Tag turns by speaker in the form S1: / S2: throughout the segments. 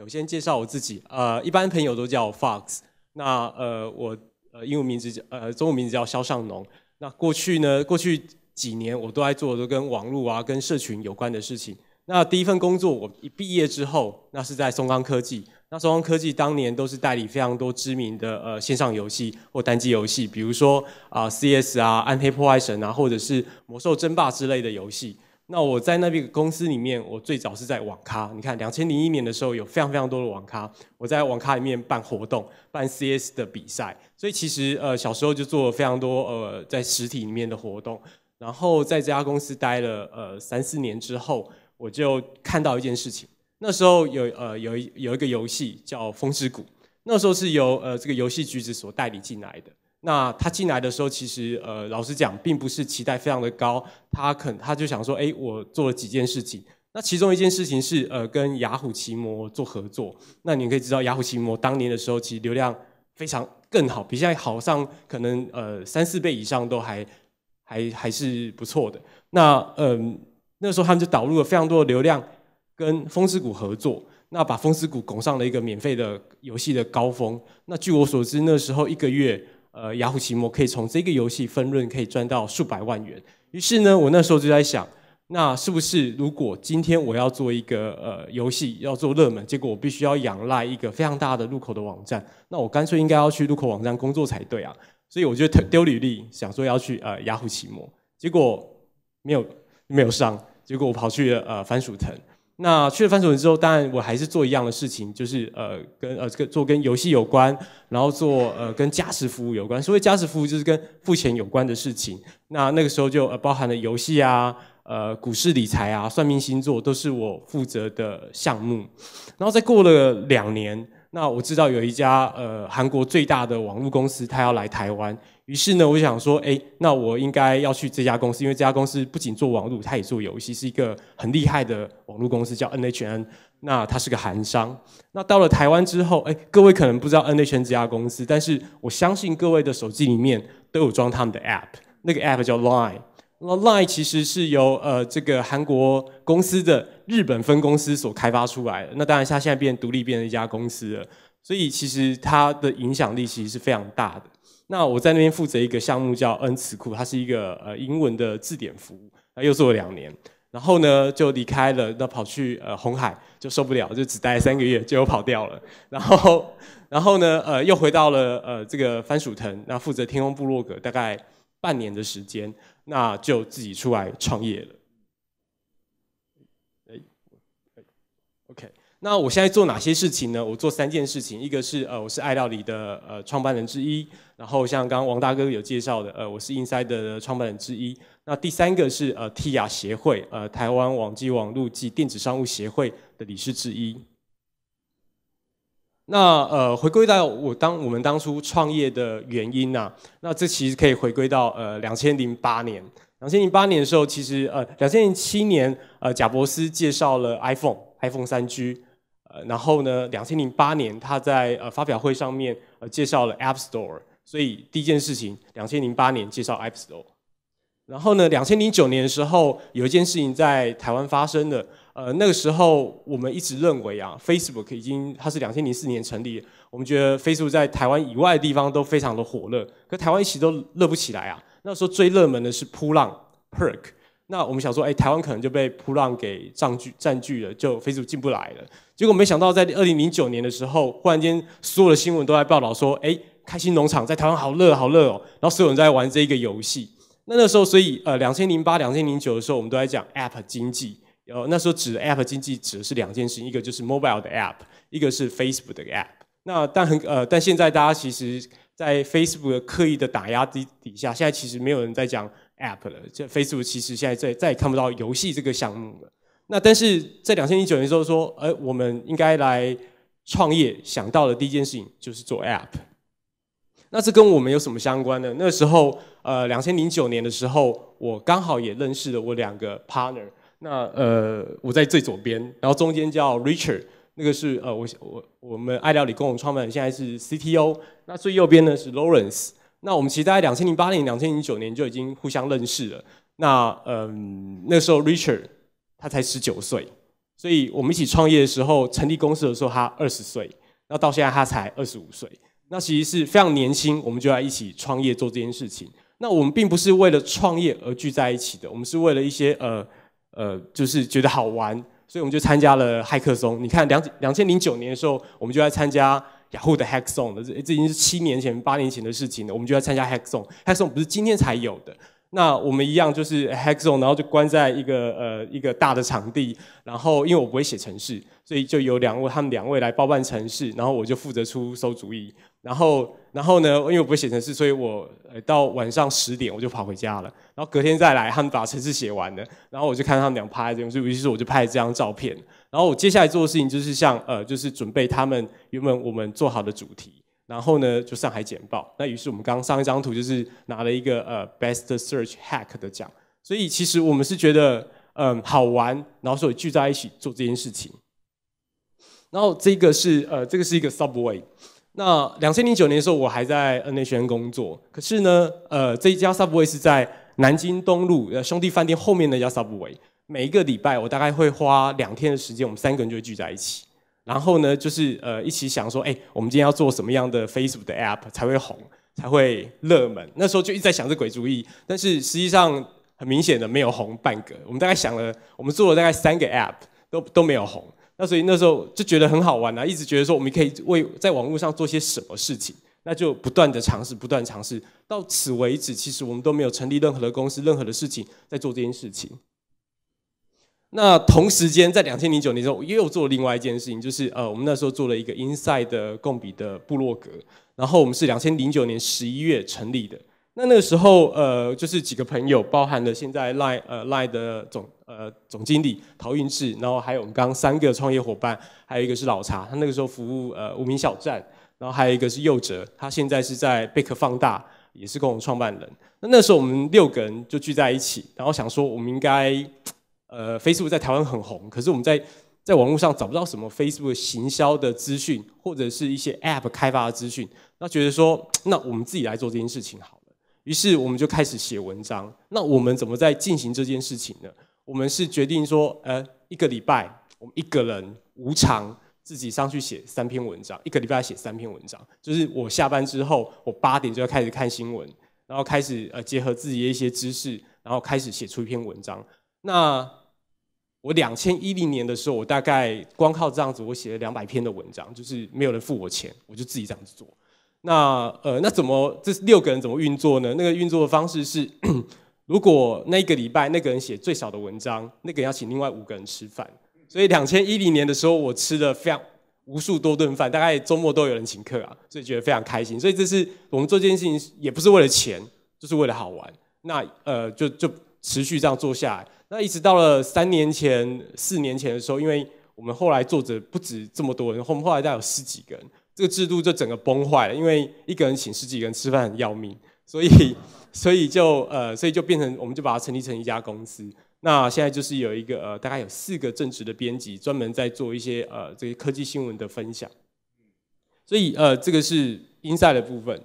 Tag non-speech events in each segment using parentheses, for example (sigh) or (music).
S1: 我先介绍我自己，呃，一般朋友都叫
S2: Fox，那呃，我呃，英文名字叫，呃，中文名字叫肖尚农。那过去呢，过去几年我都在做都跟网络啊、跟社群有关的事情。那第一份工作，我一毕业之后，那是在松冈科技。那松冈科技当年都是代理非常多知名的呃线上游戏或单机游戏，比如说啊 CS 啊、暗黑破坏神啊，或者是魔兽争霸之类的游戏。那我在那边公司里面，我最早是在网咖。你看，两千零一年的时候有非常非常多的网咖，我在网咖里面办活动，办 CS 的比赛。所以其实呃，小时候就做了非常多呃在实体里面的活动。然后在这家公司待了呃三四年之后，我就看到一件事情。那时候有呃有有一个游戏叫《风之谷》，那时候是由呃这个游戏局子所代理进来的。那他进来的时候，其实呃，老实讲，并不是期待非常的高。他肯，他就想说，哎，我做了几件事情。那其中一件事情是，呃，跟雅虎奇摩做合作。那你可以知道，雅虎奇摩当年的时候，其实流量非常更好，比现在好上可能呃三四倍以上都还还还是不错的。那嗯，那时候他们就导入了非常多的流量，跟风之谷合作，那把风之谷拱上了一个免费的游戏的高峰。那据我所知，那时候一个月。呃，雅虎奇摩可以从这个游戏分润，可以赚到数百万元。于是呢，我那时候就在想，那是不是如果今天我要做一个呃游戏，要做热门，结果我必须要仰赖一个非常大的入口的网站，那我干脆应该要去入口网站工作才对啊。所以我就丢履历，想说要去呃雅虎奇摩，结果没有没有上，结果我跑去呃番薯藤。那去了番薯人之后，当然我还是做一样的事情，就是呃，跟呃跟做跟游戏有关，然后做呃跟家事服务有关。所谓家事服务就是跟付钱有关的事情。那那个时候就呃包含了游戏啊，呃股市理财啊，算命星座都是我负责的项目。然后再过了两年，那我知道有一家呃韩国最大的网络公司，它要来台湾。于是呢，我想说，哎，那我应该要去这家公司，因为这家公司不仅做网络，它也做游戏，是一个很厉害的网络公司，叫 NHN。那它是个韩商。那到了台湾之后，哎，各位可能不知道 NHN 这家公司，但是我相信各位的手机里面都有装他们的 App，那个 App 叫 Line。那 Line 其实是由呃这个韩国公司的日本分公司所开发出来的。那当然，它现在变独立，变成一家公司了。所以其实它的影响力其实是非常大的。那我在那边负责一个项目，叫恩词库，它是一个呃英文的字典服务，那又做了两年，然后呢就离开了，那跑去呃红海就受不了，就只待三个月就又跑掉了，然后然后呢呃又回到了呃这个番薯藤，那负责天空部落格大概半年的时间，那就自己出来创业了。那我现在做哪些事情呢？我做三件事情，一个是呃，我是爱料理的呃创办人之一，然后像刚刚王大哥有介绍的，呃，我是 inside 的创办人之一。那第三个是呃 TIA 协会，呃，台湾网际网路暨电子商务协会的理事之一。那呃，回归到我当我们当初创业的原因啊，那这其实可以回归到呃两千零八年，两千零八年的时候，其实呃两千零七年呃，贾博斯介绍了 iPhone，iPhone 三 G。呃，然后呢？两千零八年，他在呃发表会上面呃介绍了 App Store，所以第一件事情，两千零八年介绍 App Store。然后呢？两千零九年的时候，有一件事情在台湾发生的。呃，那个时候我们一直认为啊，Facebook 已经它是两千零四年成立，我们觉得 Facebook 在台湾以外的地方都非常的火热，可台湾一起都热不起来啊。那时候最热门的是扑浪，Perk。那我们想说，哎，台湾可能就被扑浪给占据占据了，就 Facebook 进不来了。结果没想到，在二零零九年的时候，忽然间所有的新闻都在报道说，哎，开心农场在台湾好热好热哦，然后所有人在玩这一个游戏。那那时候，所以呃，两千零八、两千零九的时候，我们都在讲 App 经济。呃，那时候指的 App 经济指的是两件事情，一个就是 mobile 的 App，一个是 Facebook 的 App。那但很呃，但现在大家其实，在 Facebook 的刻意的打压底底下，现在其实没有人在讲。App 了，这 Facebook 其实现在再再也看不到游戏这个项目了。那但是在两千零九年的时候说，哎，我们应该来创业，想到的第一件事情就是做 App。那这跟我们有什么相关的？那时候，呃，两千零九年的时候，我刚好也认识了我两个 partner。那呃，我在最左边，然后中间叫 Richard，那个是呃，我我我们爱料理共同创办，人，现在是 CTO。那最右边呢是 Lawrence。那我们其实大概两千零八年、两千零九年就已经互相认识了。那嗯，那时候 Richard 他才十九岁，所以我们一起创业的时候，成立公司的时候他二十岁，那到现在他才二十五岁。那其实是非常年轻，我们就来一起创业做这件事情。那我们并不是为了创业而聚在一起的，我们是为了一些呃呃，就是觉得好玩，所以我们就参加了骇客松。你看两两千零九年的时候，我们就在参加。Yahoo 的 h a c k o n 的，这已经是七年前、八年前的事情了。我们就要参加 h a c k o n h a c k o n 不是今天才有的。那我们一样就是 h a c k o n 然后就关在一个呃一个大的场地。然后因为我不会写程式，所以就有两位他们两位来包办程式，然后我就负责出馊主意。然后然后呢，因为我不会写程式，所以我呃到晚上十点我就跑回家了。然后隔天再来，他们把程式写完了。然后我就看他们在拍的，所以于是我就拍了这张照片。然后我接下来做的事情就是像呃，就是准备他们原本我们做好的主题，然后呢就上海简报。那于是我们刚上一张图就是拿了一个呃 Best Search Hack 的奖，所以其实我们是觉得嗯好玩，然后所以聚在一起做这件事情。然后这个是呃这个是一个 Subway，那两千零九年的时候我还在 NHN 工作，可是呢呃这一家 Subway 是在南京东路呃兄弟饭店后面的家 Subway。每一个礼拜，我大概会花两天的时间，我们三个人就会聚在一起，然后呢，就是呃一起想说，哎，我们今天要做什么样的 Facebook 的 App 才会红，才会热门？那时候就一直在想这鬼主意，但是实际上很明显的没有红半个。我们大概想了，我们做了大概三个 App，都都没有红。那所以那时候就觉得很好玩啊，一直觉得说我们可以为在网络上做些什么事情，那就不断的尝试，不断尝试。到此为止，其实我们都没有成立任何的公司，任何的事情在做这件事情。那同时间在两千零九年之后，候，我又做另外一件事情，就是呃，我们那时候做了一个 Inside 的共比的部落格，然后我们是两千零九年十一月成立的。那那个时候，呃，就是几个朋友，包含了现在 Line 呃 Line 的总呃总经理陶运志，然后还有我们刚三个创业伙伴，还有一个是老茶，他那个时候服务呃无名小站，然后还有一个是右哲，他现在是在贝壳放大，也是共同创办人。那那时候我们六个人就聚在一起，然后想说我们应该。呃，Facebook 在台湾很红，可是我们在在网络上找不到什么 Facebook 行销的资讯，或者是一些 App 开发的资讯。那觉得说，那我们自己来做这件事情好了。于是我们就开始写文章。那我们怎么在进行这件事情呢？我们是决定说，呃，一个礼拜，我们一个人无偿自己上去写三篇文章，一个礼拜写三篇文章。就是我下班之后，我八点就要开始看新闻，然后开始呃结合自己的一些知识，然后开始写出一篇文章。那我两千一零年的时候，我大概光靠这样子，我写了两百篇的文章，就是没有人付我钱，我就自己这样子做。那呃，那怎么这是六个人怎么运作呢？那个运作的方式是，(clears throat) 如果那一个礼拜那个人写最少的文章，那个人要请另外五个人吃饭。所以两千一零年的时候，我吃了非常无数多顿饭，大概周末都有人请客啊，所以觉得非常开心。所以这是我们做这件事情也不是为了钱，就是为了好玩。那呃，就就。持续这样做下来，那一直到了三年前、四年前的时候，因为我们后来作着不止这么多人，后后来再有十几个人，这个制度就整个崩坏了。因为一个人请十几个人吃饭很要命，所以所以就呃，(laughs) 所以就变成我们就把它成立成一家公司。那现在就是有一个呃，大概有四个正职的编辑，专门在做一些呃这些科技新闻的分享。所以呃，这个是 in side 的部分。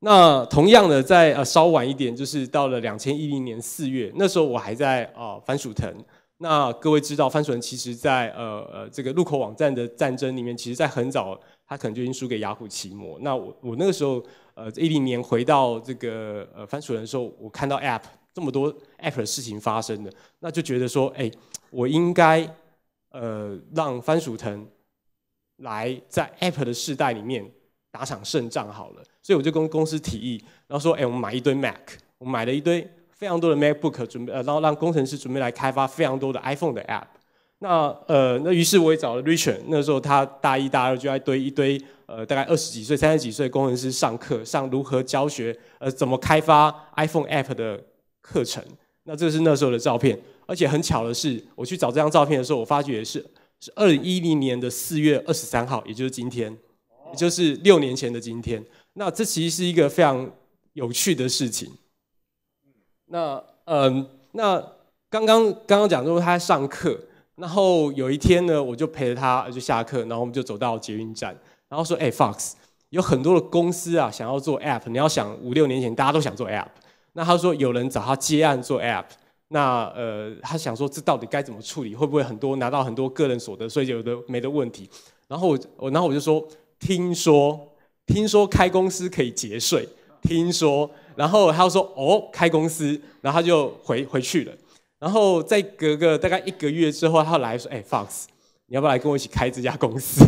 S2: 那同样的，在呃稍晚一点，就是到了两千一零年四月，那时候我还在啊番薯藤。那各位知道，番薯藤其实，在呃呃这个入口网站的战争里面，其实在很早，他可能就已经输给雅虎奇摩。那我我那个时候，呃一零年回到这个呃番薯藤的时候，我看到 App 这么多 App 的事情发生的，那就觉得说，哎，我应该呃让番薯藤来在 App 的世代里面。打场胜仗好了，所以我就跟公司提议，然后说：“哎，我们买一堆 Mac，我们买了一堆非常多的 MacBook，准备呃，然后让工程师准备来开发非常多的 iPhone 的 App。”那呃，那于是我也找了 Richard，那时候他大一大二就在堆一堆呃，大概二十几岁、三十几岁工程师上课，上如何教学呃，怎么开发 iPhone App 的课程。那这是那时候的照片，而且很巧的是，我去找这张照片的时候，我发觉是是二零一零年的四月二十三号，也就是今天。就是六年前的今天，那这其实是一个非常有趣的事情。那嗯，那刚刚刚刚讲说他在上课，然后有一天呢，我就陪着他就下课，然后我们就走到捷运站，然后说：“哎，Fox，有很多的公司啊，想要做 App。你要想五六年前大家都想做 App，那他说有人找他接案做 App，那呃，他想说这到底该怎么处理？会不会很多拿到很多个人所得，所以有的没的问题？然后我，然后我就说。听说，听说开公司可以节税，听说，然后他说哦，开公司，然后他就回回去了。然后再隔个大概一个月之后，他来说，哎 f o x 你要不要来跟我一起开这家公司？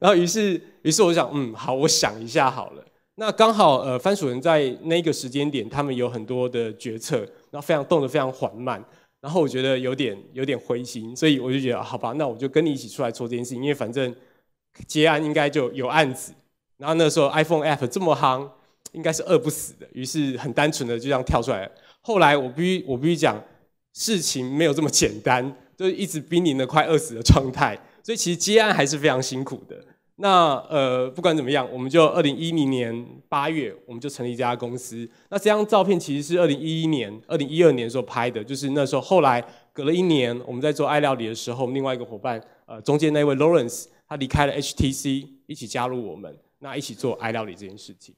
S2: 然后于是，于是我想，嗯，好，我想一下好了。那刚好，呃，番薯人在那个时间点，他们有很多的决策，然后非常动得非常缓慢，然后我觉得有点有点灰心，所以我就觉得，好吧，那我就跟你一起出来做这件事情，因为反正。接案应该就有案子，然后那时候 iPhone App 这么夯，应该是饿不死的。于是很单纯的就这样跳出来。后来我必须我必须讲，事情没有这么简单，就是一直濒临的快饿死的状态。所以其实接案还是非常辛苦的。那呃不管怎么样，我们就二零一零年八月我们就成立一家公司。那这张照片其实是二零一一年、二零一二年时候拍的，就是那时候后来隔了一年，我们在做爱料理的时候，另外一个伙伴呃中间那位 Lawrence。他离开了 HTC，一起加入我们，那一起做爱料理这件事情。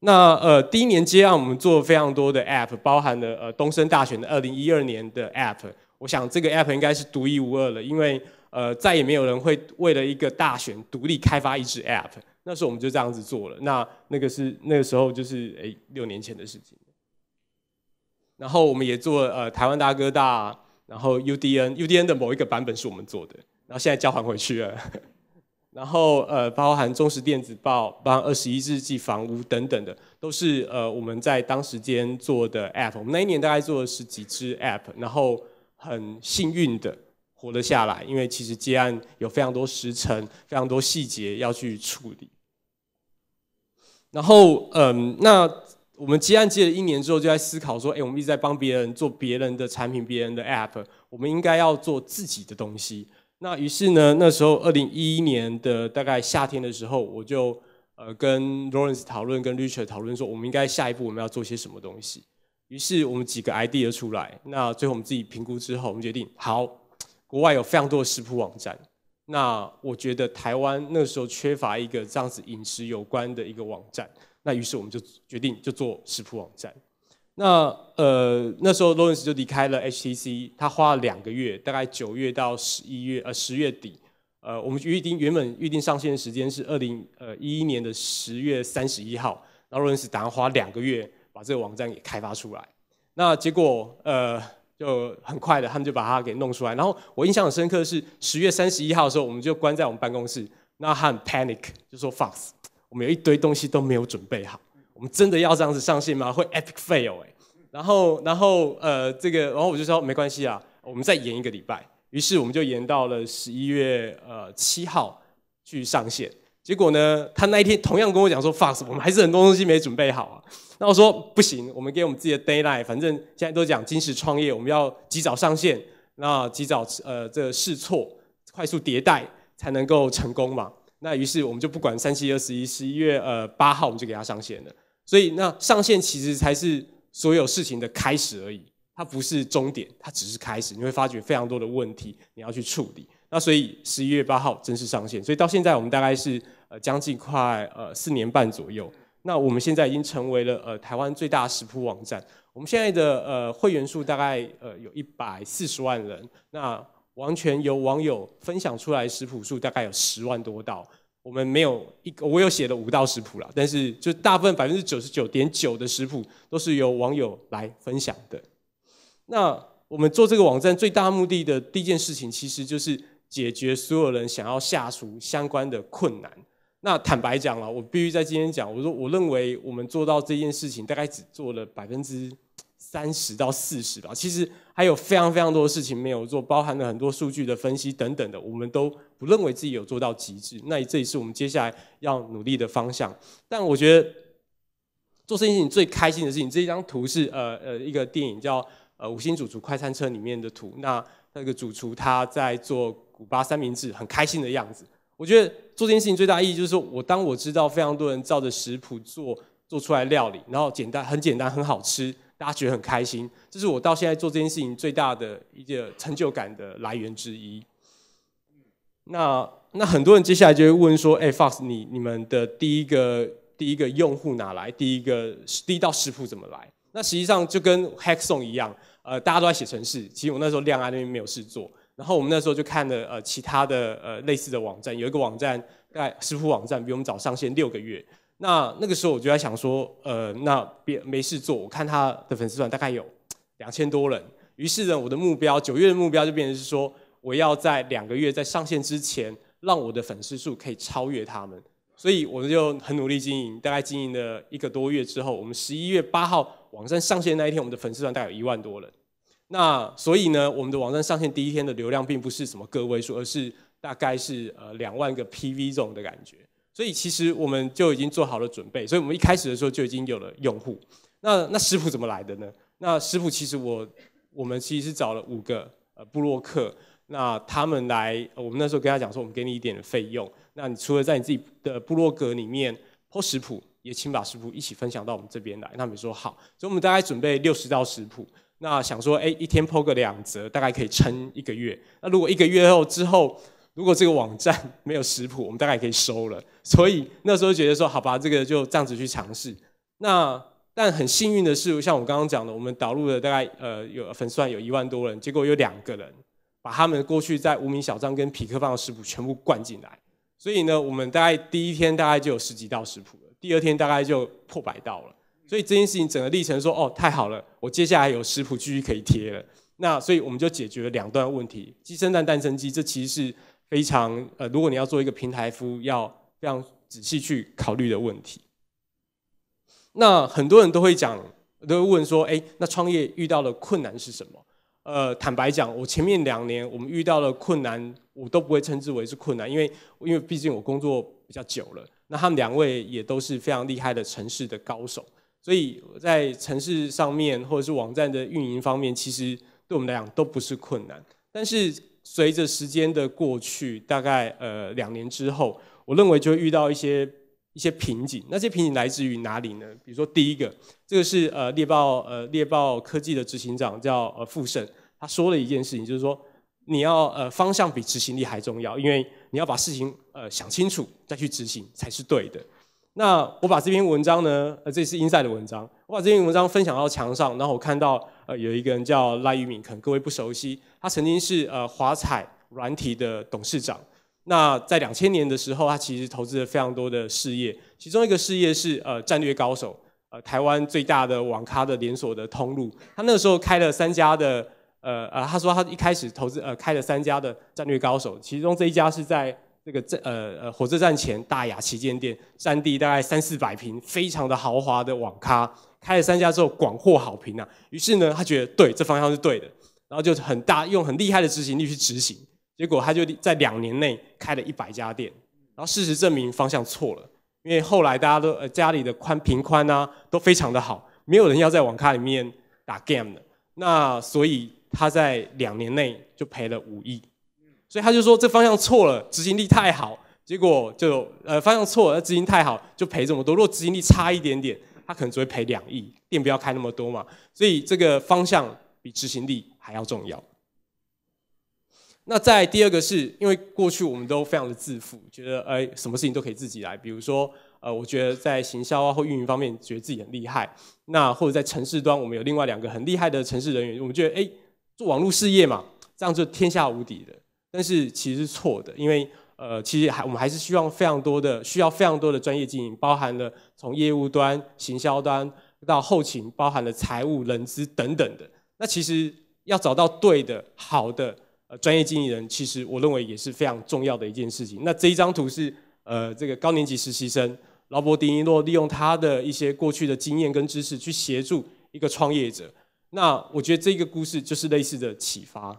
S2: 那呃第一年接案，我们做非常多的 App，包含了呃东森大选的二零一二年的 App。我想这个 App 应该是独一无二了，因为呃再也没有人会为了一个大选独立开发一支 App。那时候我们就这样子做了，那那个是那个时候就是诶六年前的事情。然后我们也做呃台湾大哥大。然后 UDN，UDN 的某一个版本是我们做的，然后现在交还回去了。(laughs) 然后呃，包含《中实电子报》、包含《二十一世纪房屋》等等的，都是呃我们在当时间做的 app。我们那一年大概做了十几支 app，然后很幸运的活了下来，因为其实接案有非常多时程、非常多细节要去处理。然后嗯，那。我们接案接了一年之后，就在思考说：，哎，我们一直在帮别人做别人的产品、别人的 App，我们应该要做自己的东西。那于是呢，那时候二零一一年的大概夏天的时候，我就呃跟 Lawrence 讨论，跟 Richard 讨论说，我们应该下一步我们要做些什么东西。于是我们几个 idea 出来，那最后我们自己评估之后，我们决定，好，国外有非常多的食谱网站，那我觉得台湾那时候缺乏一个这样子饮食有关的一个网站。那于是我们就决定就做食谱网站。那呃那时候罗 c 斯就离开了 HTC，他花了两个月，大概九月到十一月，呃十月底，呃我们预定原本预定上线的时间是二零呃一一年的十月三十一号，然后罗 c 斯打算花两个月把这个网站给开发出来。那结果呃就很快的他们就把它给弄出来。然后我印象很深刻的是十月三十一号的时候，我们就关在我们办公室，那他很 panic 就说 fuck。我们有一堆东西都没有准备好，我们真的要这样子上线吗？会 epic fail 哎，然后，然后，呃，这个，然后我就说没关系啊，我们再延一个礼拜。于是我们就延到了十一月呃七号去上线。结果呢，他那一天同样跟我讲说，fuck，我们还是很多东西没准备好啊。那我说不行，我们给我们自己的 d a y l i g h t 反正现在都讲金石创业，我们要及早上线，那及早呃这试错、快速迭代才能够成功嘛。那于是我们就不管三七二十一，十一月呃八号我们就给它上线了。所以那上线其实才是所有事情的开始而已，它不是终点，它只是开始。你会发觉非常多的问题，你要去处理。那所以十一月八号正式上线，所以到现在我们大概是呃将近快呃四年半左右。那我们现在已经成为了呃台湾最大食谱网站。我们现在的呃会员数大概呃有一百四十万人。那完全由网友分享出来食谱数大概有十万多道，我们没有一个，我有写了五道食谱了，但是就大部分百分之九十九点九的食谱都是由网友来分享的。那我们做这个网站最大目的的第一件事情，其实就是解决所有人想要下厨相关的困难。那坦白讲了，我必须在今天讲，我说我认为我们做到这件事情大概只做了百分之。三十到四十吧，其实还有非常非常多的事情没有做，包含了很多数据的分析等等的，我们都不认为自己有做到极致。那这也是我们接下来要努力的方向。但我觉得做这件事情最开心的事情，这一张图是呃呃一个电影叫《呃五星主厨快餐车》里面的图。那那个主厨他在做古巴三明治，很开心的样子。我觉得做这件事情最大意义就是说，我当我知道非常多人照着食谱做做出来料理，然后简单很简单，很好吃。大家觉得很开心，这是我到现在做这件事情最大的一个成就感的来源之一。那那很多人接下来就会问说：“哎，Fox，你你们的第一个第一个用户哪来？第一个第一道食谱怎么来？”那实际上就跟 h k s o n 一样，呃，大家都在写程式。其实我那时候量安那边没有事做，然后我们那时候就看了呃其他的呃类似的网站，有一个网站，在食谱网站比我们早上线六个月。那那个时候我就在想说，呃，那别没事做，我看他的粉丝团大概有两千多人。于是呢，我的目标九月的目标就变成是说，我要在两个月在上线之前，让我的粉丝数可以超越他们。所以我们就很努力经营，大概经营了一个多月之后，我们十一月八号网站上线那一天，我们的粉丝团大概有一万多人。那所以呢，我们的网站上线第一天的流量并不是什么个位数，而是大概是呃两万个 PV 这种的感觉。所以其实我们就已经做好了准备，所以我们一开始的时候就已经有了用户。那那食谱怎么来的呢？那食谱其实我我们其实是找了五个呃布洛克，那他们来，我们那时候跟他讲说，我们给你一点费用，那你除了在你自己的布洛克里面剖食谱，也请把食谱一起分享到我们这边来。他们说好，所以我们大概准备六十道食谱，那想说哎一天剖个两则，大概可以撑一个月。那如果一个月后之后。如果这个网站 (laughs) 没有食谱，我们大概也可以收了。所以那时候觉得说，好吧，这个就这样子去尝试。那但很幸运的是，像我刚刚讲的，我们导入的大概呃有粉丝团有一万多人，结果有两个人把他们过去在无名小站跟匹克棒的食谱全部灌进来。所以呢，我们大概第一天大概就有十几道食谱了，第二天大概就破百道了。所以这件事情整个历程说，哦，太好了，我接下来有食谱继续可以贴了。那所以我们就解决了两段问题：鸡生蛋，蛋生鸡。这其实是。非常呃，如果你要做一个平台服务，要非常仔细去考虑的问题。那很多人都会讲，都会问说：“哎，那创业遇到的困难是什么？”呃，坦白讲，我前面两年我们遇到的困难，我都不会称之为是困难，因为因为毕竟我工作比较久了。那他们两位也都是非常厉害的城市的高手，所以在城市上面或者是网站的运营方面，其实对我们来讲都不是困难。但是。随着时间的过去，大概呃两年之后，我认为就会遇到一些一些瓶颈。那些瓶颈来自于哪里呢？比如说第一个，这个是呃猎豹呃猎豹科技的执行长叫呃傅盛，他说了一件事情，就是说你要呃方向比执行力还重要，因为你要把事情呃想清楚再去执行才是对的。那我把这篇文章呢，呃，这是英赛的文章。我把这篇文章分享到墙上，然后我看到，呃，有一个人叫赖玉敏，可能各位不熟悉。他曾经是呃华彩软体的董事长。那在两千年的时候，他其实投资了非常多的事业，其中一个事业是呃战略高手，呃台湾最大的网咖的连锁的通路。他那个时候开了三家的，呃呃，他说他一开始投资，呃开了三家的战略高手，其中这一家是在。这个站呃呃火车站前大雅旗舰店三地大概三四百平，非常的豪华的网咖，开了三家之后广获好评啊。于是呢，他觉得对这方向是对的，然后就很大用很厉害的执行力去执行，结果他就在两年内开了一百家店。然后事实证明方向错了，因为后来大家都呃家里的宽平宽啊都非常的好，没有人要在网咖里面打 game 了。那所以他在两年内就赔了五亿。所以他就说这方向错了，执行力太好，结果就呃方向错了，执行力太好就赔这么多。如果执行力差一点点，他可能只会赔两亿，店不要开那么多嘛。所以这个方向比执行力还要重要。那在第二个是因为过去我们都非常的自负，觉得哎什么事情都可以自己来。比如说呃我觉得在行销啊或运营方面觉得自己很厉害，那或者在城市端我们有另外两个很厉害的城市人员，我们觉得哎做网络事业嘛，这样就天下无敌了。但是其实是错的，因为呃，其实还我们还是需要非常多的，需要非常多的专业经营，包含了从业务端、行销端到后勤，包含了财务、人资等等的。那其实要找到对的、好的呃专业经理人，其实我认为也是非常重要的一件事情。那这一张图是呃这个高年级实习生劳勃·丁一诺利用他的一些过去的经验跟知识去协助一个创业者。那我觉得这个故事就是类似的启发。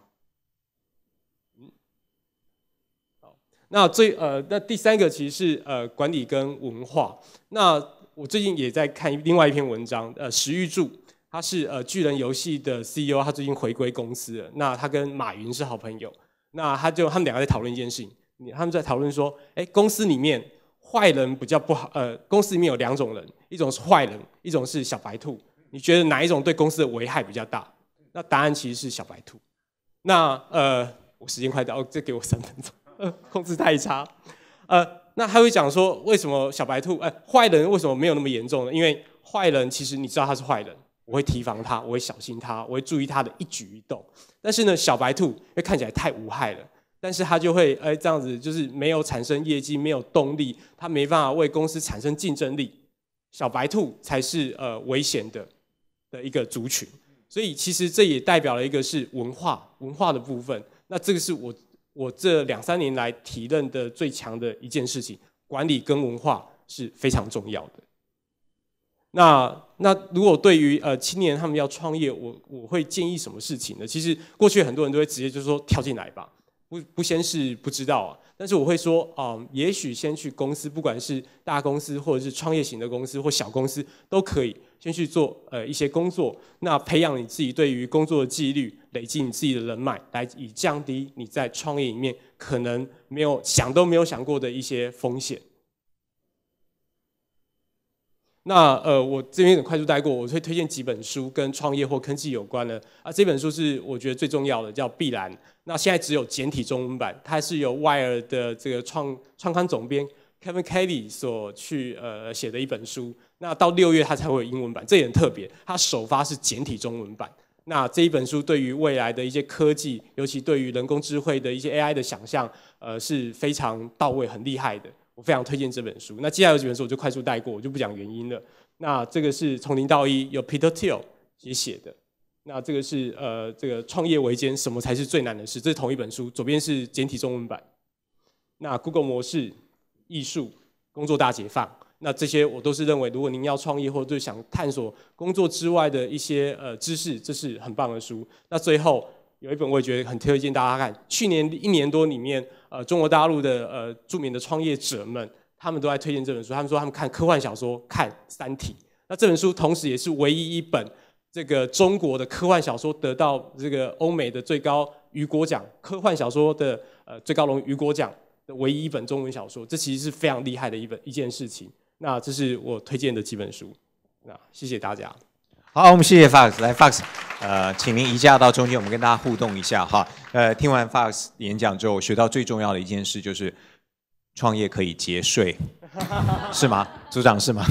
S2: 那最呃，那第三个其实是呃管理跟文化。那我最近也在看另外一篇文章，呃石玉柱，他是呃巨人游戏的 CEO，他最近回归公司。那他跟马云是好朋友。那他就他们两个在讨论一件事情，他们在讨论说，哎，公司里面坏人比较不好，呃，公司里面有两种人，一种是坏人，一种是小白兔。你觉得哪一种对公司的危害比较大？那答案其实是小白兔。那呃，我时间快到再给我三分钟。呃，(laughs) 控制太差，呃，那他会讲说为什么小白兔，哎，坏人为什么没有那么严重呢？因为坏人其实你知道他是坏人，我会提防他，我会小心他，我会注意他的一举一动。但是呢，小白兔因为看起来太无害了，但是他就会哎这样子，就是没有产生业绩，没有动力，他没办法为公司产生竞争力。小白兔才是呃危险的的一个族群。所以其实这也代表了一个是文化文化的部分。那这个是我。我这两三年来提认的最强的一件事情，管理跟文化是非常重要的。那那如果对于呃青年他们要创业，我我会建议什么事情呢？其实过去很多人都会直接就是说跳进来吧，不不先是不知道啊。但是我会说，啊，也许先去公司，不管是大公司或者是创业型的公司或小公司，都可以先去做呃一些工作，那培养你自己对于工作的纪律。累积你自己的人脉，来以降低你在创业里面可能没有想都没有想过的一些风险。那呃，我这边很快速带过，我会推荐几本书跟创业或科技有关的啊。这本书是我觉得最重要的，叫《必然》。那现在只有简体中文版，它是由 Wire 的这个创创刊总编 Kevin Kelly 所去呃写的一本书。那到六月它才会有英文版，这也很特别。它首发是简体中文版。那这一本书对于未来的一些科技，尤其对于人工智慧的一些 AI 的想象，呃，是非常到位、很厉害的。我非常推荐这本书。那接下来有几本书我就快速带过，我就不讲原因了。那这个是从零到一，由 Peter Thiel 写写的。那这个是呃，这个创业维艰，什么才是最难的事？这是同一本书，左边是简体中文版。那 Google 模式，艺术，工作大解放。那这些我都是认为，如果您要创业或者想探索工作之外的一些呃知识，这是很棒的书。那最后有一本我也觉得很推荐大家看。去年一年多里面，呃，中国大陆的呃著名的创业者们，他们都在推荐这本书。他们说他们看科幻小说，看《三体》。那这本书同时也是唯一一本这个中国的科幻小说得到这个欧美的最高雨果奖科幻小说的呃最高荣誉果奖的唯一一本中文小说。这其实是非常厉害的一本一件事情。那这是我推荐的几本书，那谢谢大家。
S1: 好，我们谢谢 Fox，来 Fox，呃，请您移驾到中间，我们跟大家互动一下哈。呃，听完 Fox 演讲之后，学到最重要的一件事就是创业可以节税，是吗？(laughs) 组长是吗？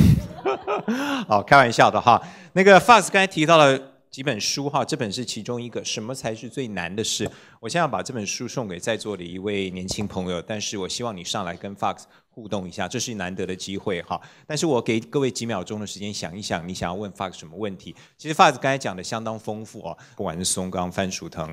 S1: (laughs) 好，开玩笑的哈。那个 Fox 刚才提到了几本书哈，这本是其中一个。什么才是最难的事？我现在要把这本书送给在座的一位年轻朋友，但是我希望你上来跟 Fox。互动一下，这是难得的机会哈。但是我给各位几秒钟的时间想一想，你想要问发 x 什么问题？其实发子刚才讲的相当丰富哦，不管是松刚、番薯藤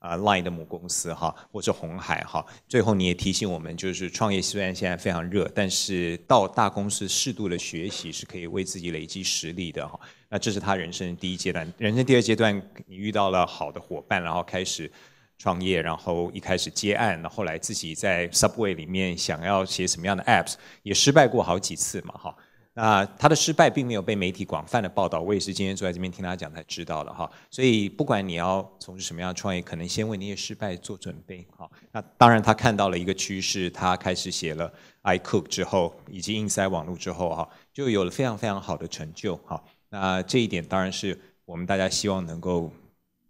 S1: 啊、Line 的母公司哈，或是红海哈。最后你也提醒我们，就是创业虽然现在非常热，但是到大公司适度的学习是可以为自己累积实力的哈。那这是他人生第一阶段，人生第二阶段你遇到了好的伙伴，然后开始。创业，然后一开始接案，那后来自己在 Subway 里面想要写什么样的 Apps，也失败过好几次嘛，哈。那他的失败并没有被媒体广泛的报道，我也是今天坐在这边听他讲才知道的哈。所以不管你要从事什么样的创业，可能先为那些失败做准备，哈。那当然，他看到了一个趋势，他开始写了 I Cook 之后，以及 InSide 网络之后，哈，就有了非常非常好的成就，哈。那这一点当然是我们大家希望能够。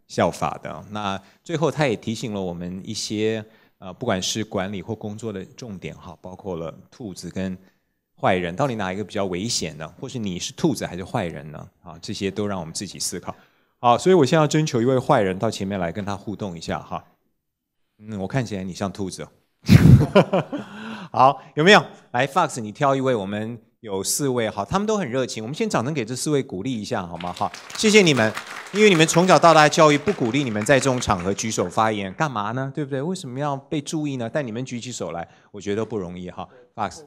S1: 效法的那最后，他也提醒了我们一些呃，不管是管理或工作的重点哈，包括了兔子跟坏人，到底哪一个比较危险呢？或是你是兔子还是坏人呢？啊，这些都让我们自己思考。好，所以我现在要征求一位坏人到前面来跟他互动一下哈。嗯，我看起来你像兔子。(laughs) 好，有没有？来，Fox，你挑一位我们。有四位好，他们都很热情。我们先掌声给这四位鼓励一下好吗？好，谢谢你们，因为你们从小到大教育不鼓励你们在这种场合举手发言，干嘛呢？对不对？为什么要被注意呢？但你们举起手来，我觉得不容易哈。Fox，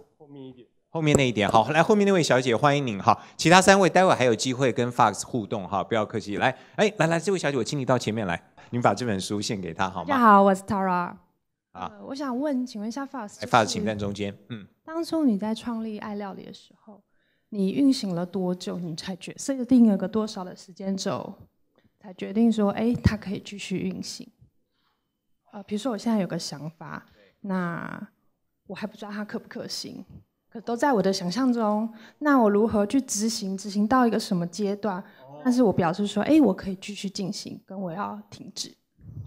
S1: 后面那一点好，来后面那位小姐欢迎你哈。其他三位待会还有机会跟 Fox 互动哈，不要客气。来，哎，来来，这位小姐我请你到前面来，你们把这本书献给她好吗？大家
S3: 好，我是 Tara。啊，我想问，请问一下，Fast，Fast，请站
S1: 中间。嗯，
S3: 当初你在创立爱料理的时候，你运行了多久？你才决，设定了个多少的时间轴，才决定说，哎，它可以继续运行。啊，比如说我现在有个想法，那我还不知道它可不可行，可都在我的想象中。那我如何去执行？执行到一个什么阶段？但是我表示说，哎，我可以继续进行，跟我要停止。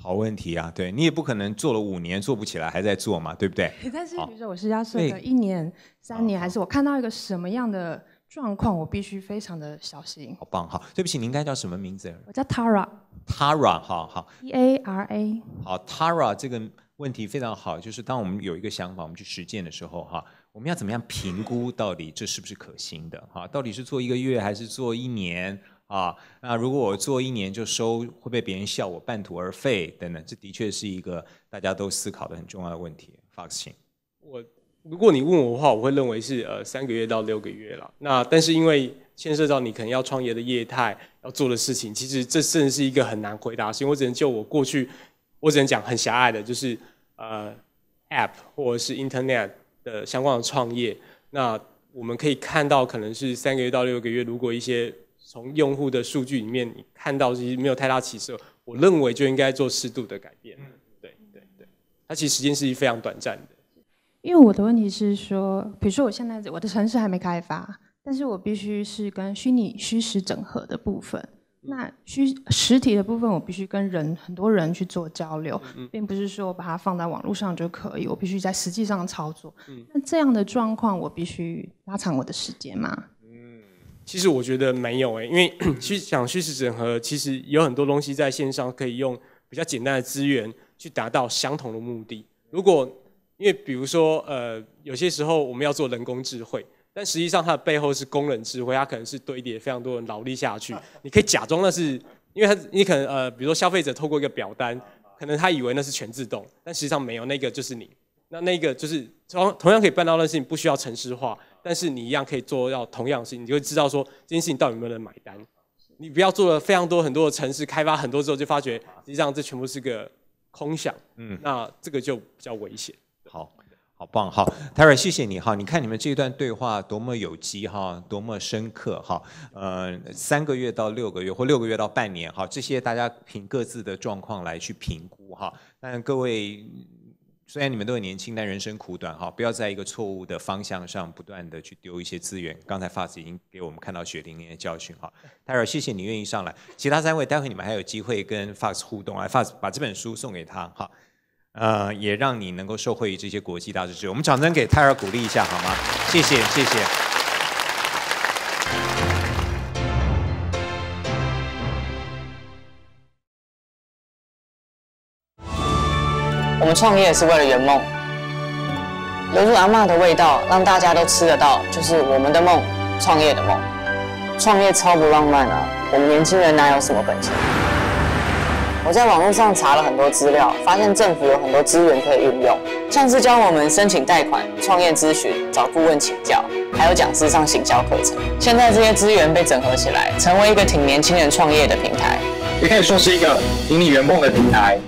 S1: 好问题啊，对你也不可能做了五年做不起来还在做嘛，对不对？
S3: (laughs) 但是比如说我是要算个一年、三年，还是我看到一个什么样的状况，我必须非常的小心。
S1: 好棒，好，对不起，您应该叫什么名字？我叫 Tara。Tara，好好
S3: ，T A R A。
S1: 好，Tara 这个问题非常好，就是当我们有一个想法，我们去实践的时候，哈，我们要怎么样评估到底这是不是可行的？哈，到底是做一个月还是做一年？啊，那如果我做一年就收，会被别人笑我半途而废等等，这的确是一个大家都思考的很重要的问题。f o x
S2: 我如果你问我的话，我会认为是呃三个月到六个月了。那但是因为牵涉到你可能要创业的业态要做的事情，其实这真的是一个很难回答，事情。我只能就我过去，我只能讲很狭隘的，就是呃 App 或者是 Internet 的相关的创业。那我们可以看到可能是三个月到六个月，如果一些。从用户的数据里面，你看到其实没有太大起色，我认为就应该做适度的改变。对对对。它其实时间是非常短暂的。
S3: 因为我的问题是说，比如说我现在我的城市还没开发，但是我必须是跟虚拟虚实整合的部分。那虚实体的部分，我必须跟人很多人去做交流，并不是说我把它放在网络上就可以，我必须在实际上操作。那这样的状况，我必须拉长我的时间吗？
S2: 其实我觉得没有哎，因为 (clears throat) 去讲虚实整合，其实有很多东西在线上可以用比较简单的资源去达到相同的目的。如果因为比如说呃，有些时候我们要做人工智慧，但实际上它的背后是工人智慧，它可能是堆叠非常多人劳力下去。你可以假装那是，因为它你可能呃，比如说消费者透过一个表单，可能他以为那是全自动，但实际上没有那个就是你，那那个就是同同样可以办到的事情，不需要程式化。但是你一样可以做到同样的事，情，你就知道说这件事情到底有没有人买单。你不要做了非常多很多的城市开发很多之后，就发觉实际上这全部是个空想。嗯，那这个就比较危险。好，
S1: 好棒，好，泰瑞，谢谢你。哈，你看你们这一段对话多么有机，哈，多么深刻，哈。呃，三个月到六个月，或六个月到半年，哈，这些大家凭各自的状况来去评估，哈。但各位。虽然你们都很年轻，但人生苦短哈，不要在一个错误的方向上不断的去丢一些资源。刚才 Fast 已经给我们看到血淋淋的教训哈。泰尔，谢谢你愿意上来，其他三位，待会你们还有机会跟 Fast 互动啊。Fast 把这本书送给他哈，呃，也让你能够受惠于这些国际大知识。我们掌声给泰尔鼓励一下好吗？谢谢，谢谢。
S3: 我们创业是为了圆梦，留住阿妈的味道，让大家都吃得到，就是我们的梦，创业的梦。创业超不浪漫啊，
S1: 我们年轻人
S3: 哪有什么本钱？我在网络上查了很多资料，发现政府有很多资源可以运用，像是教我们申请贷款、创业咨询、找顾问请教，还有讲师上行销课程。现在这些资源被整合起来，成为一个挺年轻人创业的平台，
S1: 也可以说是一个引你圆梦的平台。